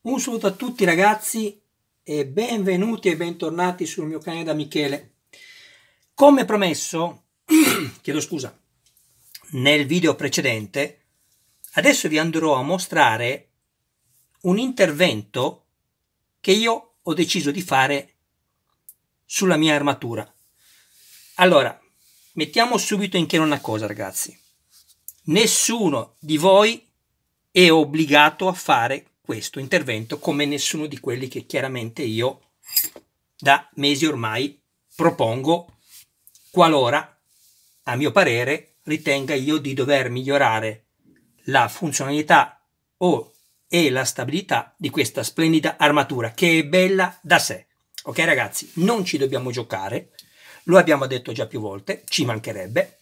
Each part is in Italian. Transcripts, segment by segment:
Un saluto a tutti ragazzi e benvenuti e bentornati sul mio canale da Michele. Come promesso, chiedo scusa, nel video precedente, adesso vi andrò a mostrare un intervento che io ho deciso di fare sulla mia armatura. Allora, mettiamo subito in chiaro una cosa ragazzi. Nessuno di voi è obbligato a fare questo intervento come nessuno di quelli che chiaramente io da mesi ormai propongo qualora, a mio parere, ritenga io di dover migliorare la funzionalità o e la stabilità di questa splendida armatura che è bella da sé. Ok ragazzi, non ci dobbiamo giocare, lo abbiamo detto già più volte, ci mancherebbe.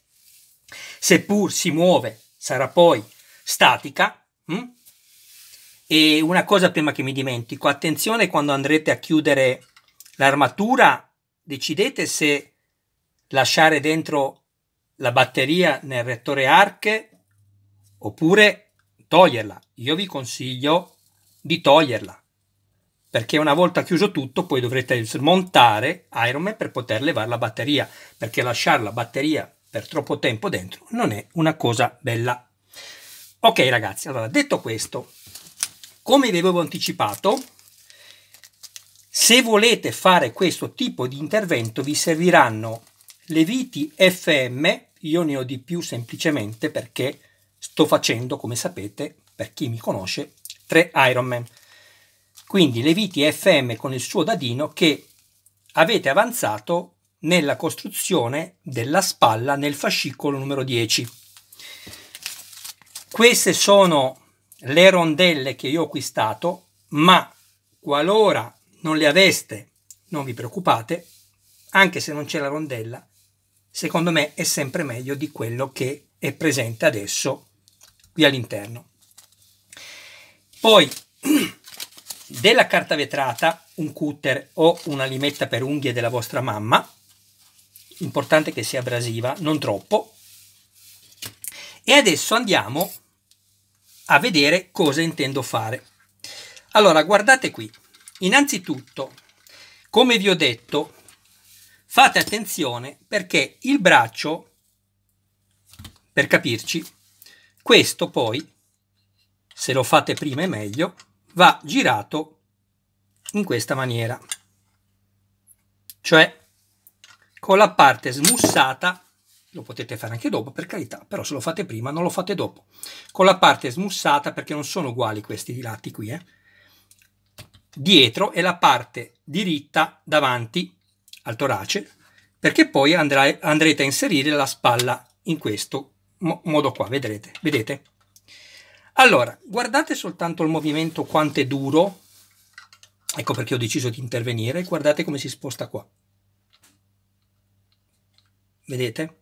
Seppur si muove, sarà poi statica, mh? Hm? E una cosa prima che mi dimentico, attenzione quando andrete a chiudere l'armatura, decidete se lasciare dentro la batteria nel reattore ARC oppure toglierla. Io vi consiglio di toglierla perché una volta chiuso tutto poi dovrete smontare Ironman per poter levare la batteria perché lasciare la batteria per troppo tempo dentro non è una cosa bella. Ok ragazzi, allora detto questo come vi avevo anticipato, se volete fare questo tipo di intervento vi serviranno le viti FM, io ne ho di più semplicemente perché sto facendo, come sapete, per chi mi conosce, tre Ironman. Quindi le viti FM con il suo dadino che avete avanzato nella costruzione della spalla nel fascicolo numero 10. Queste sono le rondelle che io ho acquistato, ma qualora non le aveste, non vi preoccupate, anche se non c'è la rondella, secondo me è sempre meglio di quello che è presente adesso qui all'interno. Poi della carta vetrata, un cutter o una limetta per unghie della vostra mamma, importante che sia abrasiva, non troppo. E adesso andiamo a vedere cosa intendo fare. Allora, guardate qui. Innanzitutto, come vi ho detto, fate attenzione perché il braccio, per capirci, questo poi, se lo fate prima è meglio, va girato in questa maniera. Cioè, con la parte smussata lo potete fare anche dopo per carità, però se lo fate prima non lo fate dopo, con la parte smussata perché non sono uguali questi lati qui, eh? dietro e la parte diritta davanti al torace, perché poi andrai, andrete a inserire la spalla in questo mo modo qua, vedrete, vedete? Allora, guardate soltanto il movimento quanto è duro, ecco perché ho deciso di intervenire, guardate come si sposta qua. Vedete?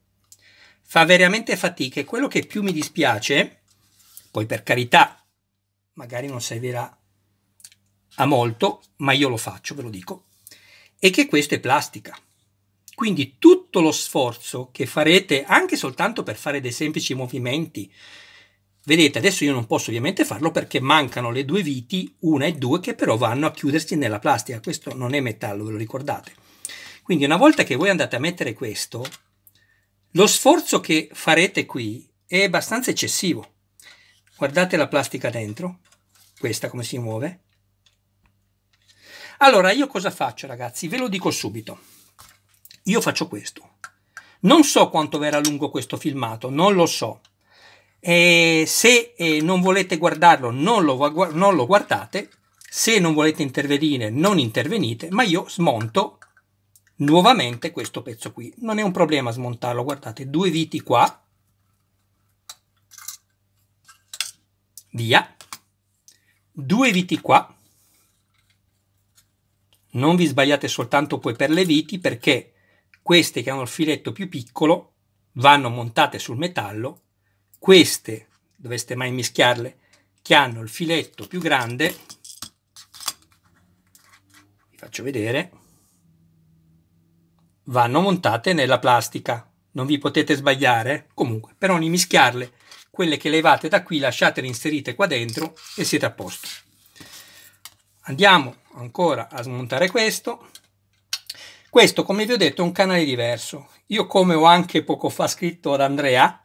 fa veramente fatica e quello che più mi dispiace, poi per carità, magari non servirà a molto, ma io lo faccio, ve lo dico, è che questo è plastica. Quindi tutto lo sforzo che farete anche soltanto per fare dei semplici movimenti, vedete adesso io non posso ovviamente farlo perché mancano le due viti, una e due, che però vanno a chiudersi nella plastica, questo non è metallo, ve lo ricordate. Quindi una volta che voi andate a mettere questo, lo sforzo che farete qui è abbastanza eccessivo. Guardate la plastica dentro, questa come si muove. Allora, io cosa faccio ragazzi? Ve lo dico subito. Io faccio questo. Non so quanto verrà lungo questo filmato, non lo so. E se eh, non volete guardarlo, non lo, non lo guardate. Se non volete intervenire, non intervenite, ma io smonto nuovamente questo pezzo qui. Non è un problema smontarlo, guardate, due viti qua, via, due viti qua, non vi sbagliate soltanto poi per le viti perché queste che hanno il filetto più piccolo vanno montate sul metallo, queste, doveste mai mischiarle, che hanno il filetto più grande, vi faccio vedere, vanno montate nella plastica. Non vi potete sbagliare, comunque, per non mischiarle. Quelle che levate da qui lasciatele inserite qua dentro e siete a posto. Andiamo ancora a smontare questo. Questo, come vi ho detto, è un canale diverso. Io, come ho anche poco fa scritto ad Andrea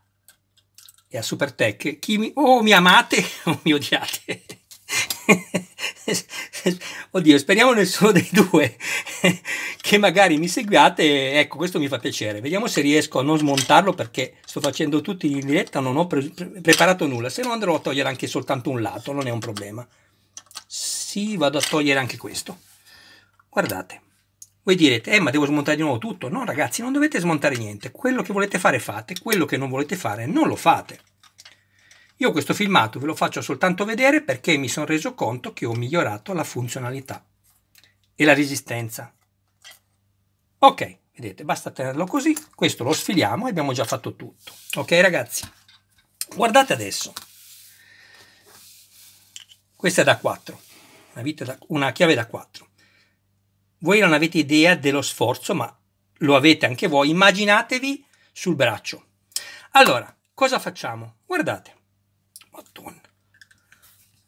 e a Supertech, chi mi, o mi amate o mi odiate. Oddio, speriamo nessuno dei due che magari mi seguiate. Ecco, questo mi fa piacere. Vediamo se riesco a non smontarlo perché sto facendo tutti in diretta, non ho pre preparato nulla. Se no andrò a togliere anche soltanto un lato, non è un problema. Sì, vado a togliere anche questo. Guardate. Voi direte, eh ma devo smontare di nuovo tutto. No ragazzi, non dovete smontare niente. Quello che volete fare fate, quello che non volete fare non lo fate. Io questo filmato ve lo faccio soltanto vedere perché mi sono reso conto che ho migliorato la funzionalità e la resistenza. Ok, vedete, basta tenerlo così, questo lo sfiliamo e abbiamo già fatto tutto. Ok ragazzi, guardate adesso. Questa è da 4, una, da, una chiave da 4. Voi non avete idea dello sforzo, ma lo avete anche voi, immaginatevi sul braccio. Allora, cosa facciamo? Guardate, cotton.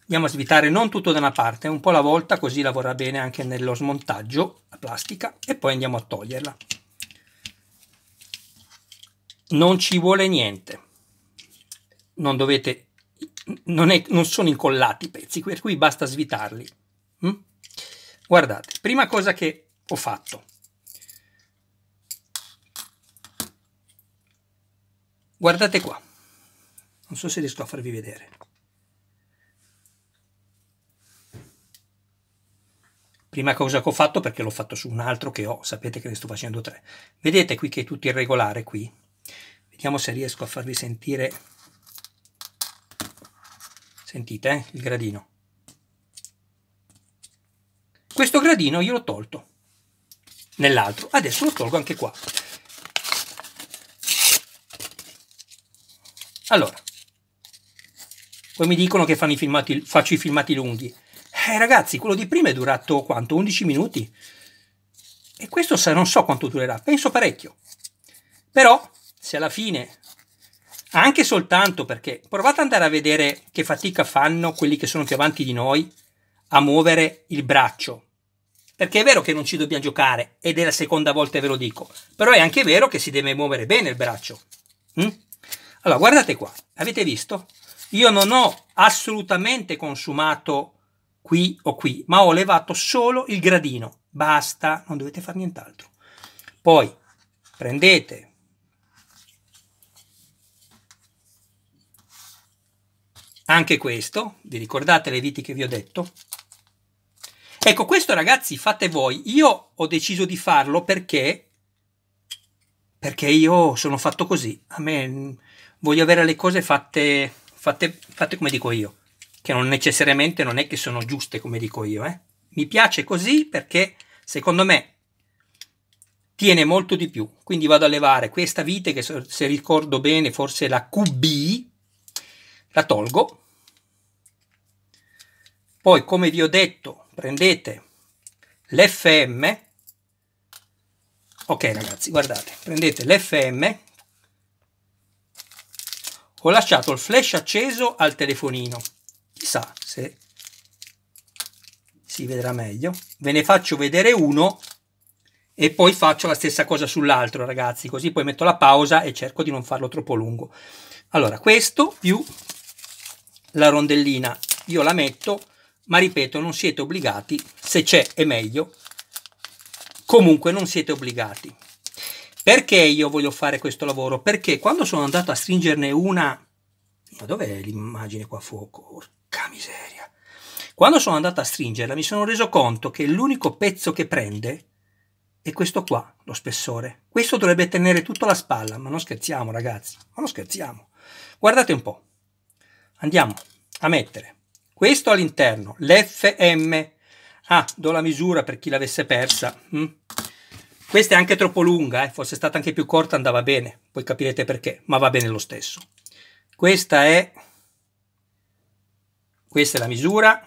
Andiamo a svitare non tutto da una parte, un po' alla volta, così lavora bene anche nello smontaggio la plastica e poi andiamo a toglierla. Non ci vuole niente. Non dovete non, è, non, sono incollati i pezzi, per cui basta svitarli. Mm? Guardate, prima cosa che ho fatto. Guardate qua non so se riesco a farvi vedere prima cosa che ho fatto perché l'ho fatto su un altro che ho sapete che ne sto facendo tre vedete qui che è tutto irregolare qui vediamo se riesco a farvi sentire sentite eh? il gradino questo gradino io l'ho tolto nell'altro adesso lo tolgo anche qua allora poi mi dicono che fanno i filmati, faccio i filmati lunghi. Eh ragazzi, quello di prima è durato quanto? 11 minuti. E questo non so quanto durerà, penso parecchio. Però, se alla fine, anche soltanto perché provate ad andare a vedere che fatica fanno quelli che sono più avanti di noi a muovere il braccio. Perché è vero che non ci dobbiamo giocare, ed è la seconda volta che ve lo dico, però è anche vero che si deve muovere bene il braccio. Mm? Allora, guardate qua, avete visto? Io non ho assolutamente consumato qui o qui, ma ho levato solo il gradino. Basta, non dovete fare nient'altro. Poi prendete anche questo, vi ricordate le viti che vi ho detto? Ecco, questo ragazzi fate voi. Io ho deciso di farlo perché perché io sono fatto così. A me mm, voglio avere le cose fatte fate, fate come dico io, che non necessariamente non è che sono giuste come dico io. Eh. Mi piace così perché secondo me tiene molto di più. Quindi vado a levare questa vite che se ricordo bene forse la QB, la tolgo. Poi come vi ho detto prendete l'FM, ok ragazzi guardate, prendete l'FM ho lasciato il flash acceso al telefonino. Chissà se si vedrà meglio. Ve ne faccio vedere uno e poi faccio la stessa cosa sull'altro, ragazzi, così poi metto la pausa e cerco di non farlo troppo lungo. Allora, questo più la rondellina io la metto, ma ripeto, non siete obbligati, se c'è è meglio, comunque non siete obbligati. Perché io voglio fare questo lavoro? Perché quando sono andato a stringerne una... Ma dov'è l'immagine qua a fuoco? Porca miseria. Quando sono andato a stringerla mi sono reso conto che l'unico pezzo che prende è questo qua, lo spessore. Questo dovrebbe tenere tutta la spalla, ma non scherziamo ragazzi, ma non scherziamo. Guardate un po'. Andiamo a mettere questo all'interno, l'FM. Ah, do la misura per chi l'avesse persa. Mm questa è anche troppo lunga, eh? fosse stata anche più corta andava bene, poi capirete perché, ma va bene lo stesso. Questa è, questa è la misura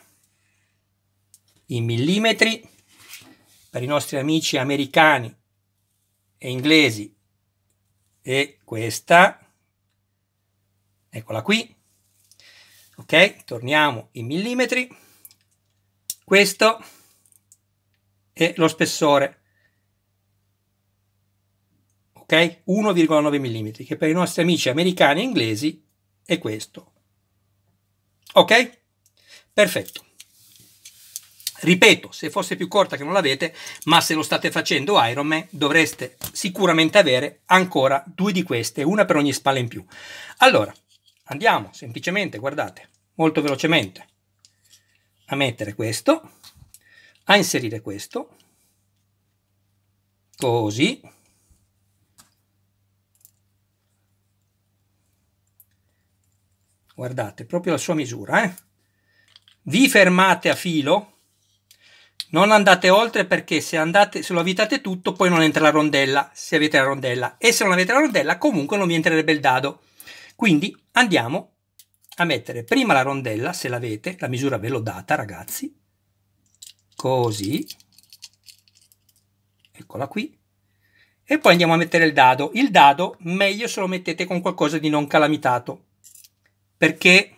in millimetri, per i nostri amici americani e inglesi e questa, eccola qui, ok, torniamo in millimetri, questo è lo spessore ok? 1,9 mm, che per i nostri amici americani e inglesi è questo. Ok? Perfetto. Ripeto, se fosse più corta che non l'avete, ma se lo state facendo Iron Man dovreste sicuramente avere ancora due di queste, una per ogni spalla in più. Allora, andiamo semplicemente, guardate, molto velocemente, a mettere questo, a inserire questo, così, guardate, proprio la sua misura, eh? vi fermate a filo, non andate oltre perché se, andate, se lo avvitate tutto poi non entra la rondella, se avete la rondella, e se non avete la rondella comunque non vi entrerebbe il dado. Quindi andiamo a mettere prima la rondella, se l'avete, la misura ve l'ho data ragazzi, così, eccola qui, e poi andiamo a mettere il dado. Il dado meglio se lo mettete con qualcosa di non calamitato perché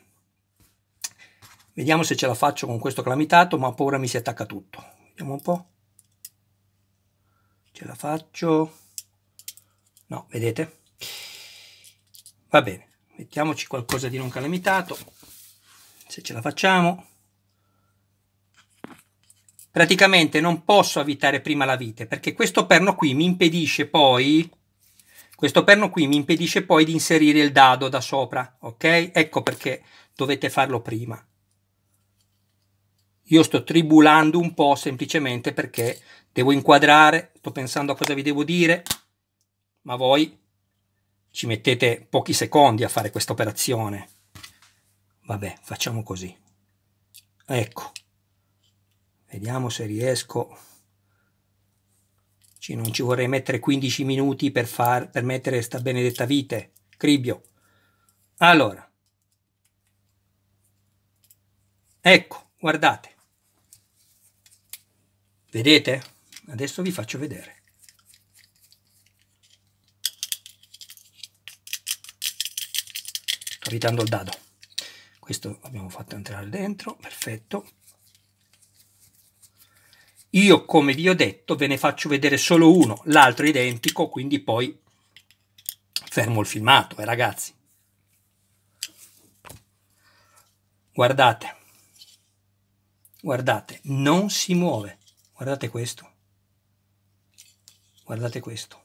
vediamo se ce la faccio con questo calamitato ma ho paura mi si attacca tutto vediamo un po' ce la faccio no vedete va bene mettiamoci qualcosa di non calamitato se ce la facciamo praticamente non posso avvitare prima la vite perché questo perno qui mi impedisce poi questo perno qui mi impedisce poi di inserire il dado da sopra, ok? Ecco perché dovete farlo prima. Io sto tribulando un po' semplicemente perché devo inquadrare, sto pensando a cosa vi devo dire, ma voi ci mettete pochi secondi a fare questa operazione. Vabbè, facciamo così. Ecco. Vediamo se riesco cioè, non ci vorrei mettere 15 minuti per, far, per mettere sta benedetta vite. Cribbio. Allora. Ecco, guardate. Vedete? Adesso vi faccio vedere. Sto evitando il dado. Questo l'abbiamo fatto entrare dentro, perfetto. Io, come vi ho detto, ve ne faccio vedere solo uno, l'altro è identico, quindi poi fermo il filmato, eh ragazzi. Guardate, guardate, non si muove. Guardate questo. Guardate questo.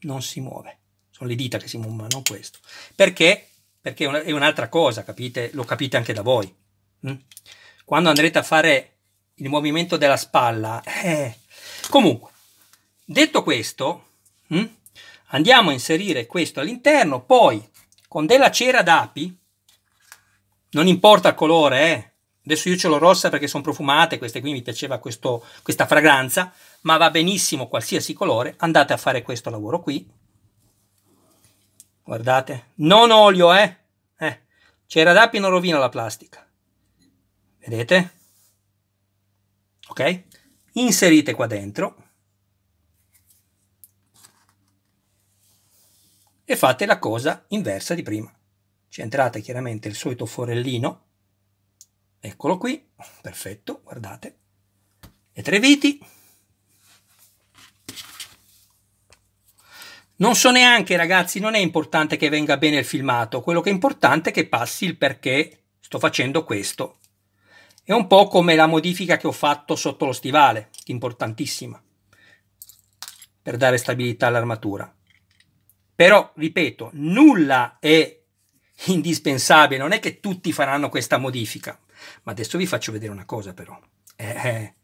Non si muove. Sono le dita che si muovono, ma non questo. Perché? Perché è un'altra cosa, capite? Lo capite anche da voi. Mm? Quando andrete a fare il movimento della spalla. Eh. Comunque, detto questo, hm, andiamo a inserire questo all'interno, poi con della cera d'api, non importa il colore, eh. adesso io ce l'ho rossa perché sono profumate, queste qui mi piaceva questo, questa fragranza, ma va benissimo qualsiasi colore, andate a fare questo lavoro qui, guardate, non olio, eh, eh. cera d'api non rovina la plastica, vedete? ok? Inserite qua dentro e fate la cosa inversa di prima. Centrate chiaramente il solito forellino, eccolo qui, perfetto, guardate, le tre viti. Non so neanche, ragazzi, non è importante che venga bene il filmato, quello che è importante è che passi il perché sto facendo questo. È un po' come la modifica che ho fatto sotto lo stivale, importantissima, per dare stabilità all'armatura. Però, ripeto, nulla è indispensabile, non è che tutti faranno questa modifica. Ma adesso vi faccio vedere una cosa però. Eh, eh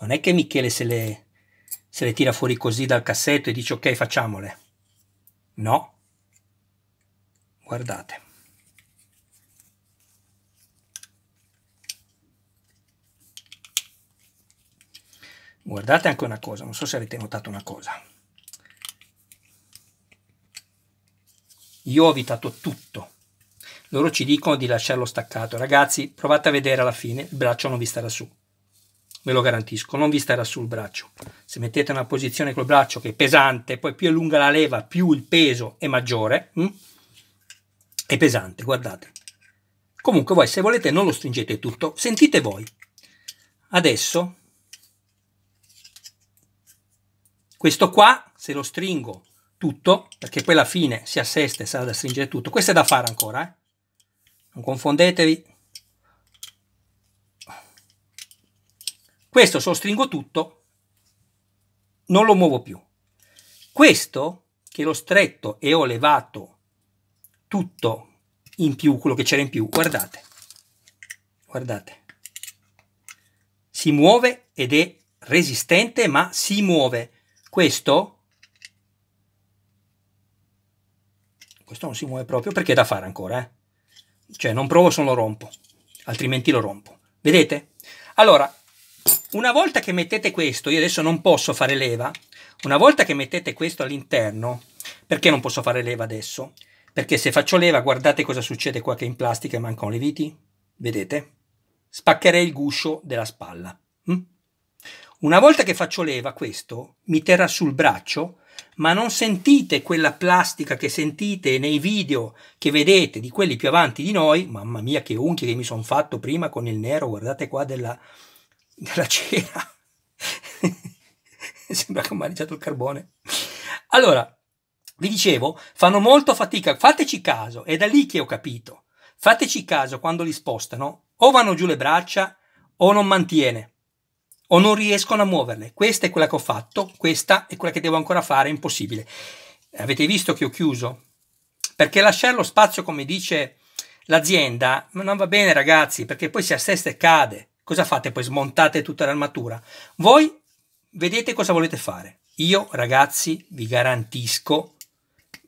non è che Michele se le, se le tira fuori così dal cassetto e dice ok facciamole. No. Guardate. Guardate anche una cosa, non so se avete notato una cosa. Io ho evitato tutto. Loro ci dicono di lasciarlo staccato. Ragazzi, provate a vedere alla fine, il braccio non vi starà su. Ve lo garantisco, non vi starà sul braccio. Se mettete una posizione col braccio che è pesante, poi più è lunga la leva, più il peso è maggiore. Mh? Hm? È pesante, guardate. Comunque voi se volete non lo stringete tutto, sentite voi. Adesso Questo qua, se lo stringo tutto, perché poi alla fine si assesta e sarà da stringere tutto, questo è da fare ancora, eh? non confondetevi. Questo se lo stringo tutto, non lo muovo più. Questo, che l'ho stretto e ho levato tutto in più, quello che c'era in più, guardate, guardate, si muove ed è resistente ma si muove questo, questo non si muove proprio perché è da fare ancora, eh? cioè non provo se lo rompo, altrimenti lo rompo. Vedete? Allora, una volta che mettete questo, io adesso non posso fare leva, una volta che mettete questo all'interno, perché non posso fare leva adesso? Perché se faccio leva, guardate cosa succede qua che in plastica mancano le viti, vedete? Spaccherei il guscio della spalla. Mm? Una volta che faccio leva, questo mi terrà sul braccio, ma non sentite quella plastica che sentite nei video che vedete di quelli più avanti di noi. Mamma mia, che unchie che mi sono fatto prima con il nero, guardate qua della, della cera. Sembra che ho mangiato il carbone. Allora, vi dicevo, fanno molto fatica, fateci caso, è da lì che ho capito. Fateci caso quando li spostano, o vanno giù le braccia o non mantiene o non riescono a muoverle. Questa è quella che ho fatto, questa è quella che devo ancora fare, impossibile. Avete visto che ho chiuso? Perché lasciare lo spazio, come dice l'azienda, non va bene ragazzi, perché poi si assesta e cade. Cosa fate poi? Smontate tutta l'armatura. Voi vedete cosa volete fare. Io ragazzi vi garantisco,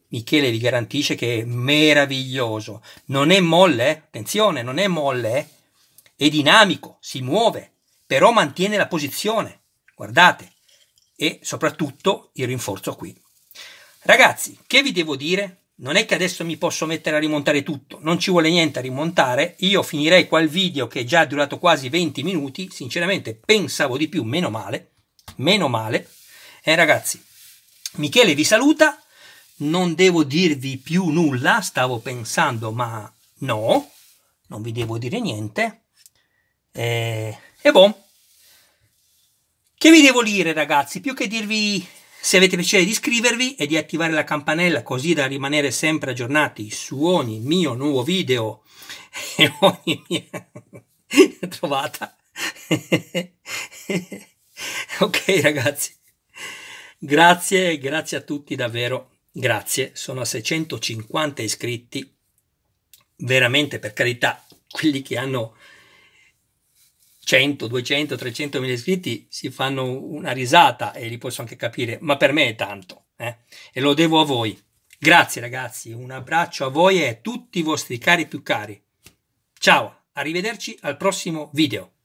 Michele vi garantisce che è meraviglioso. Non è molle, eh? attenzione, non è molle, eh? è dinamico, si muove però mantiene la posizione, guardate, e soprattutto il rinforzo qui. Ragazzi, che vi devo dire? Non è che adesso mi posso mettere a rimontare tutto, non ci vuole niente a rimontare, io finirei qua il video che è già durato quasi 20 minuti, sinceramente pensavo di più, meno male, meno male. E eh, ragazzi, Michele vi saluta, non devo dirvi più nulla, stavo pensando ma no, non vi devo dire niente. Eh, e boh. Che vi devo dire ragazzi? Più che dirvi se avete piacere di iscrivervi e di attivare la campanella così da rimanere sempre aggiornati su ogni mio nuovo video e ogni mia trovata. ok ragazzi, grazie, grazie a tutti davvero, grazie, sono a 650 iscritti, veramente per carità, quelli che hanno 100, 200, 300 mila iscritti si fanno una risata e li posso anche capire, ma per me è tanto eh? e lo devo a voi. Grazie ragazzi, un abbraccio a voi e a tutti i vostri cari più cari. Ciao, arrivederci al prossimo video.